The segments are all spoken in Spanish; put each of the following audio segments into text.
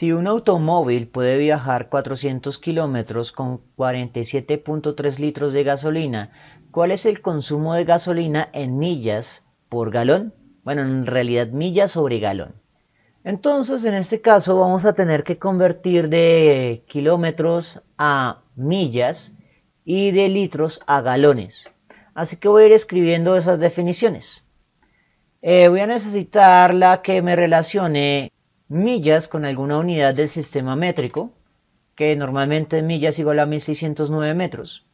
Si un automóvil puede viajar 400 kilómetros con 47.3 litros de gasolina, ¿cuál es el consumo de gasolina en millas por galón? Bueno, en realidad millas sobre galón. Entonces, en este caso vamos a tener que convertir de kilómetros a millas y de litros a galones. Así que voy a ir escribiendo esas definiciones. Eh, voy a necesitar la que me relacione millas con alguna unidad del sistema métrico, que normalmente millas igual a 1609 metros.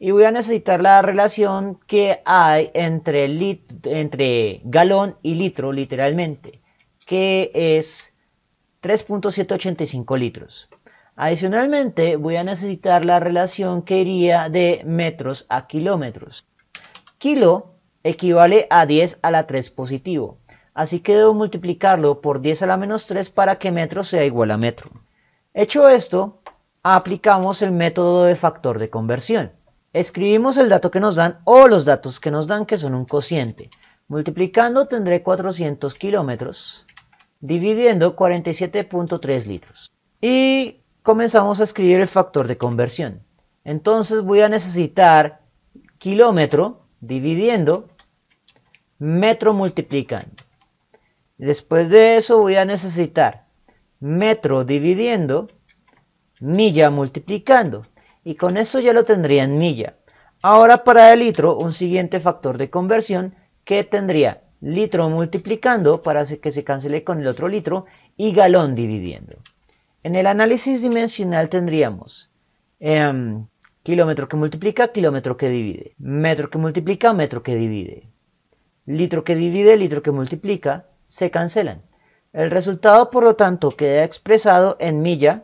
Y voy a necesitar la relación que hay entre, entre galón y litro, literalmente, que es 3.785 litros. Adicionalmente, voy a necesitar la relación que iría de metros a kilómetros. Kilo equivale a 10 a la 3 positivo así que debo multiplicarlo por 10 a la menos 3 para que metro sea igual a metro. Hecho esto, aplicamos el método de factor de conversión. Escribimos el dato que nos dan o los datos que nos dan que son un cociente. Multiplicando tendré 400 kilómetros, dividiendo 47.3 litros. Y comenzamos a escribir el factor de conversión. Entonces voy a necesitar kilómetro dividiendo metro multiplicando. Después de eso voy a necesitar metro dividiendo, milla multiplicando. Y con eso ya lo tendría en milla. Ahora para el litro, un siguiente factor de conversión que tendría litro multiplicando para que se cancele con el otro litro y galón dividiendo. En el análisis dimensional tendríamos em, kilómetro que multiplica, kilómetro que divide, metro que multiplica, metro que divide, litro que divide, litro que multiplica, se cancelan. El resultado, por lo tanto, queda expresado en milla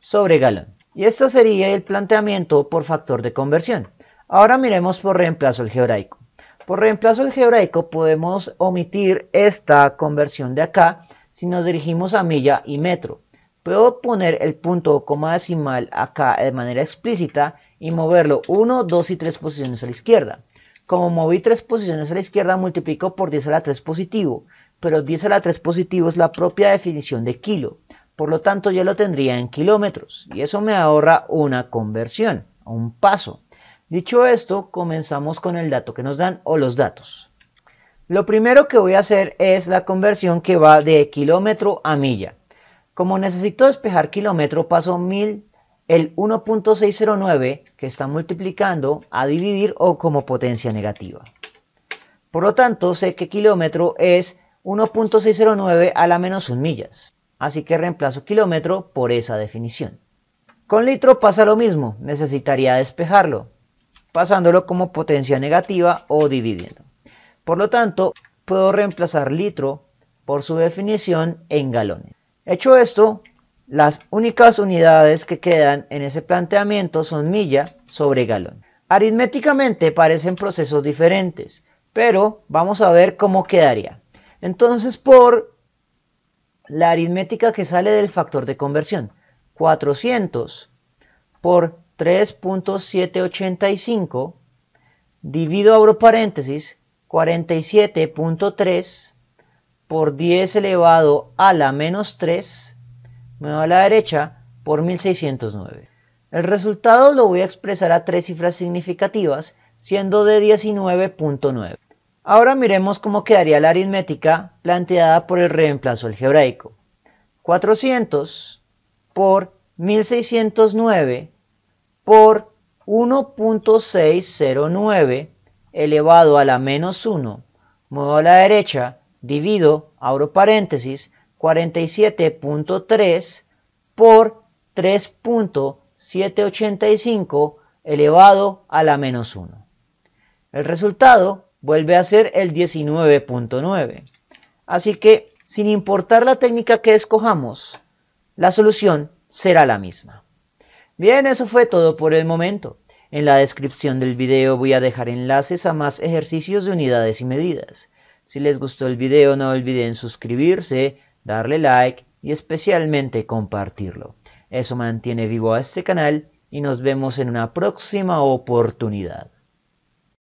sobre galón. Y este sería el planteamiento por factor de conversión. Ahora miremos por reemplazo algebraico. Por reemplazo algebraico podemos omitir esta conversión de acá si nos dirigimos a milla y metro. Puedo poner el punto coma decimal acá de manera explícita y moverlo 1, 2 y 3 posiciones a la izquierda. Como moví tres posiciones a la izquierda, multiplico por 10 a la 3 positivo, pero 10 a la 3 positivo es la propia definición de kilo, por lo tanto ya lo tendría en kilómetros, y eso me ahorra una conversión, un paso. Dicho esto, comenzamos con el dato que nos dan o los datos. Lo primero que voy a hacer es la conversión que va de kilómetro a milla. Como necesito despejar kilómetro, paso 1000 el 1.609 que está multiplicando a dividir o como potencia negativa. Por lo tanto, sé que kilómetro es 1.609 a la menos 1 millas, así que reemplazo kilómetro por esa definición. Con litro pasa lo mismo, necesitaría despejarlo, pasándolo como potencia negativa o dividiendo. Por lo tanto, puedo reemplazar litro por su definición en galones. Hecho esto, las únicas unidades que quedan en ese planteamiento son milla sobre galón. Aritméticamente parecen procesos diferentes, pero vamos a ver cómo quedaría. Entonces, por la aritmética que sale del factor de conversión, 400 por 3.785, divido abro paréntesis, 47.3 por 10 elevado a la menos 3 muevo a la derecha por 1609. El resultado lo voy a expresar a tres cifras significativas, siendo de 19.9. Ahora miremos cómo quedaría la aritmética planteada por el reemplazo algebraico. 400 por 1609 por 1.609 elevado a la menos 1, muevo a la derecha, divido, abro paréntesis, 47.3 por 3.785 elevado a la menos 1. El resultado vuelve a ser el 19.9. Así que, sin importar la técnica que escojamos, la solución será la misma. Bien, eso fue todo por el momento. En la descripción del video voy a dejar enlaces a más ejercicios de unidades y medidas. Si les gustó el video no olviden suscribirse, darle like y especialmente compartirlo. Eso mantiene vivo a este canal y nos vemos en una próxima oportunidad.